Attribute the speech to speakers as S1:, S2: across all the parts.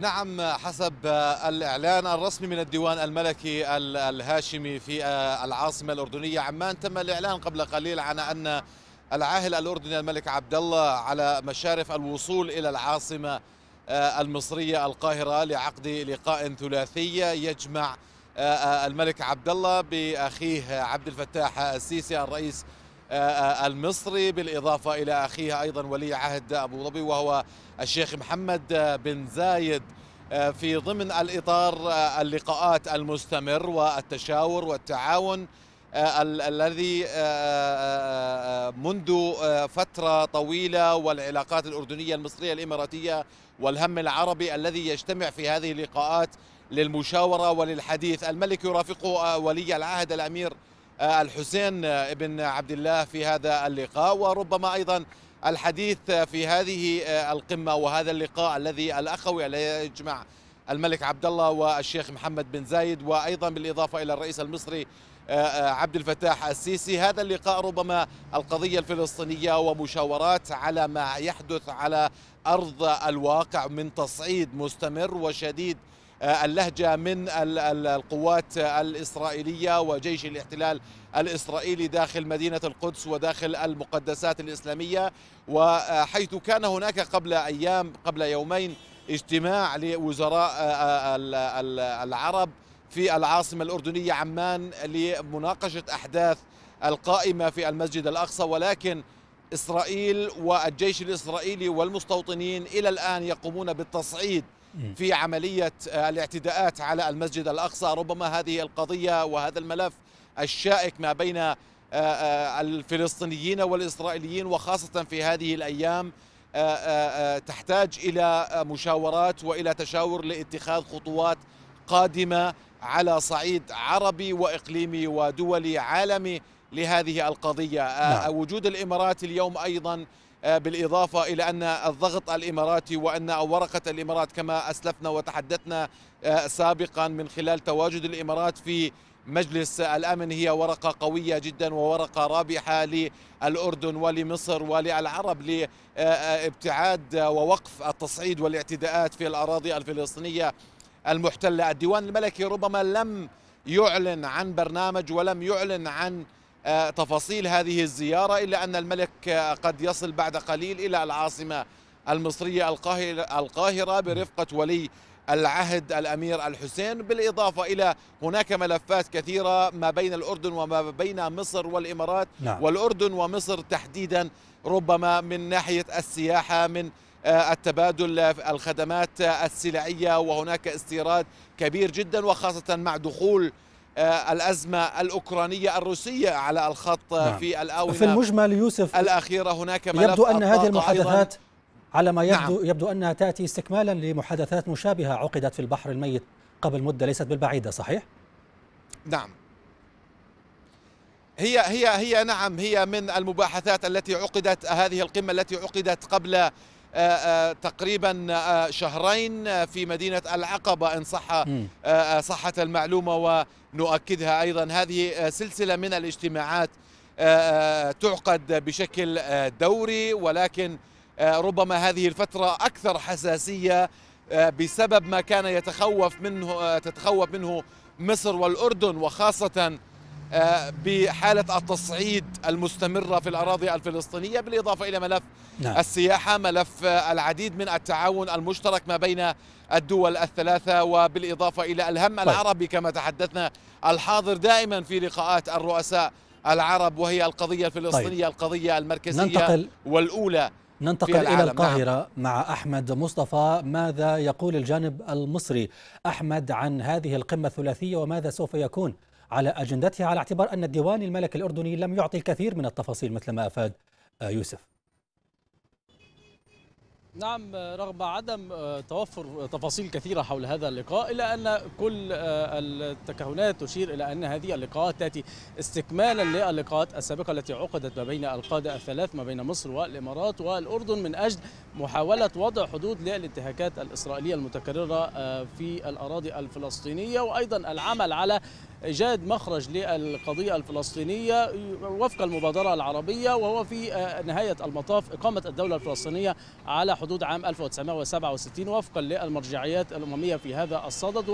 S1: نعم حسب الإعلان الرسمي من الديوان الملكي الهاشمي في آه، العاصمة الأردنية عمان تم الإعلان قبل قليل عن أن العاهل الأردني الملك عبد الله على مشارف الوصول إلى العاصمة آه، المصرية القاهرة لعقد لقاء ثلاثي يجمع آه، الملك عبد الله بأخيه عبد الفتاح السيسي الرئيس آه، آه، المصري بالإضافة إلى أخيه أيضا ولي عهد أبو ظبي وهو الشيخ محمد بن زايد آه، في ضمن الإطار اللقاءات المستمر والتشاور والتعاون الذي منذ فترة طويلة والعلاقات الأردنية المصرية الإماراتية والهم العربي الذي يجتمع في هذه اللقاءات للمشاورة وللحديث الملك يرافقه ولي العهد الأمير آه، الحسين آه، بن عبد الله في هذا اللقاء وربما أيضا الحديث في هذه آه، القمة وهذا اللقاء الذي الأخوي الذي يجمع الملك عبد الله والشيخ محمد بن زايد وأيضا بالإضافة إلى الرئيس المصري عبد الفتاح السيسي هذا اللقاء ربما القضية الفلسطينية ومشاورات على ما يحدث على أرض الواقع من تصعيد مستمر وشديد آه، اللهجة من القوات الإسرائيلية وجيش الاحتلال الإسرائيلي داخل مدينة القدس وداخل المقدسات الإسلامية وحيث كان هناك قبل أيام قبل يومين اجتماع لوزراء آه، آه، العرب في العاصمة الأردنية عمان لمناقشة أحداث القائمة في المسجد الأقصى ولكن إسرائيل والجيش الإسرائيلي والمستوطنين إلى الآن يقومون بالتصعيد في عملية آه، الاعتداءات على المسجد الأقصى ربما هذه القضية وهذا الملف الشائك ما بين آه، آه، الفلسطينيين والإسرائيليين وخاصة في هذه الأيام تحتاج إلى مشاورات وإلى تشاور لاتخاذ خطوات قادمة على صعيد عربي وإقليمي ودولي عالمي لهذه القضية نعم. وجود الإمارات اليوم أيضا آه، بالإضافة إلى أن الضغط الإماراتي وأن ورقة الإمارات كما أسلفنا وتحدثنا آه، سابقا من خلال تواجد الإمارات في مجلس الامن هي ورقه قويه جدا وورقه رابحه للاردن ولمصر وللعرب لابتعاد ووقف التصعيد والاعتداءات في الاراضي الفلسطينيه المحتله، الديوان الملكي ربما لم يعلن عن برنامج ولم يعلن عن آه، تفاصيل هذه الزيارة إلا أن الملك آه، قد يصل بعد قليل إلى العاصمة المصرية القاهرة برفقة ولي العهد الأمير الحسين بالإضافة إلى هناك ملفات كثيرة ما بين الأردن وما بين مصر والإمارات نعم. والأردن ومصر تحديدا ربما من ناحية السياحة من آه، التبادل الخدمات السلعية وهناك استيراد كبير جدا وخاصة مع دخول آه، الأزمة الأوكرانية الروسية على الخط نعم. في الآونة في المجمل يوسف الأخيرة هناك ملف يبدو أن هذه المحادثات
S2: على ما يبدو نعم. يبدو أنها تأتي استكمالا لمحادثات مشابهة عقدت في البحر الميت قبل مدة ليست بالبعيدة صحيح؟
S1: نعم هي هي هي نعم هي من المباحثات التي عقدت هذه القمة التي عقدت قبل آه، آه، تقريبا آه، شهرين في مدينة العقبة إن صح صحت المعلومة ونؤكدها أيضا هذه سلسلة من الاجتماعات تعقد بشكل دوري ولكن ربما هذه الفترة أكثر حساسية بسبب ما كان يتخوف منه تتخوف منه مصر والأردن وخاصة آه، بحالة التصعيد المستمرة في الأراضي الفلسطينية بالإضافة إلى ملف نعم. السياحة ملف العديد من التعاون المشترك ما بين الدول الثلاثة وبالإضافة إلى الهم طيب. العربي كما تحدثنا الحاضر دائما في لقاءات الرؤساء العرب وهي القضية الفلسطينية طيب. القضية المركزية ننتقل والأولى
S2: ننتقل إلى نعم. القاهرة نعم. مع أحمد مصطفى ماذا يقول الجانب المصري أحمد عن هذه القمة الثلاثية وماذا سوف يكون على أجندتها على اعتبار أن الديوان الملكي الأردني لم يعطي الكثير من التفاصيل مثل ما أفاد آه، يوسف نعم آه، رغم عدم آه، توفر تفاصيل كثيرة حول هذا اللقاء إلا أن كل التكهنات تشير إلى أن هذه اللقاءات تأتي استكمالا للقاءات السابقة التي عقدت ما بين القادة الثلاث ما بين مصر والإمارات والأردن من أجل محاولة وضع حدود للانتهاكات الإسرائيلية المتكررة في الأراضي الفلسطينية وأيضا العمل على إيجاد مخرج للقضية الفلسطينية وفق المبادرة العربية وهو في آه، نهاية المطاف إقامة الدولة الفلسطينية على حدود عام 1967 وفقا للمرجعيات الأممية في هذا الصدد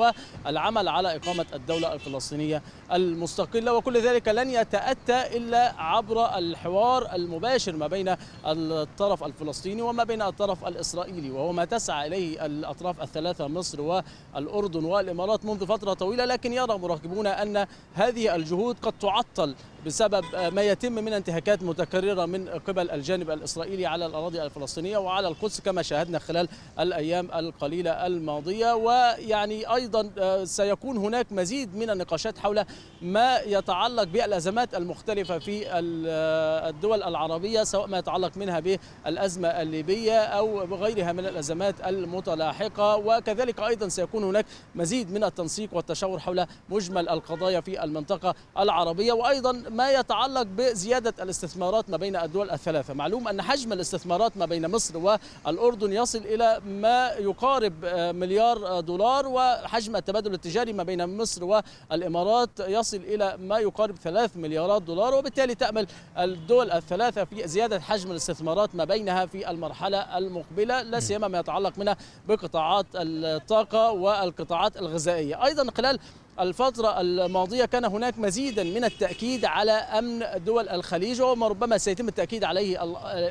S2: والعمل على إقامة الدولة الفلسطينية المستقلة وكل ذلك لن يتأتى إلا عبر الحوار المباشر ما بين الطرف الفلسطيني وما بين الطرف الإسرائيلي وهو ما تسعى إليه الأطراف الثلاثة مصر والأردن والإمارات منذ فترة طويلة لكن يرى مراقبون أن هذه الجهود قد تعطل بسبب ما يتم من انتهاكات متكررة من قبل الجانب الإسرائيلي على الأراضي الفلسطينية وعلى القدس كما شاهدنا خلال الأيام القليلة الماضية ويعني أيضا آه، سيكون هناك مزيد من النقاشات حول ما يتعلق بالأزمات المختلفة في آه، الدول العربية سواء ما يتعلق منها بالأزمة الليبية أو غيرها من الأزمات المتلاحقة وكذلك أيضا سيكون هناك مزيد من التنسيق والتشاور حول مجمل القضايا في المنطقة العربية وأيضا ما يتعلق بزيادة الاستثمارات ما بين الدول الثلاثة معلوم أن حجم الاستثمارات ما بين مصر والأردن يصل إلى ما يقارب آه، مليار دولار وحجم التبادل التجاري ما بين مصر والإمارات يصل إلى ما يقارب ثلاث مليارات دولار وبالتالي تأمل الدول الثلاثة في زيادة حجم الاستثمارات ما بينها في المرحلة المقبلة لا سيما ما يتعلق منها بقطاعات الطاقة والقطاعات الغذائية أيضا خلال الفترة الماضية كان هناك مزيدا من التأكيد على أمن دول الخليج وما ربما سيتم التأكيد عليه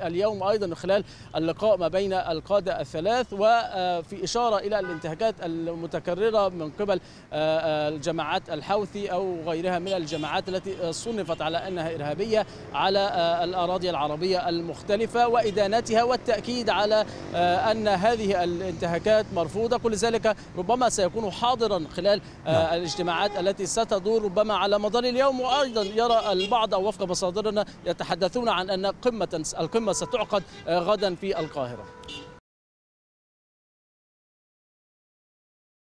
S2: اليوم أيضا من خلال اللقاء ما بين القادة الثلاث وفي إشارة إلى الانتهاكات المتكررة من قبل آه، آه، الجماعات الحوثي أو غيرها من الجماعات التي صنفت على أنها إرهابية على آه، الأراضي العربية المختلفة وإدانتها والتأكيد على أن هذه الانتهاكات مرفوضة كل ذلك ربما سيكون حاضرا خلال نعم. الاجتماع الاجتماعات التي ستدور ربما على مدار اليوم وايضا يرى البعض او وفق مصادرنا يتحدثون عن ان قمه القمه ستعقد آه، غدا في القاهره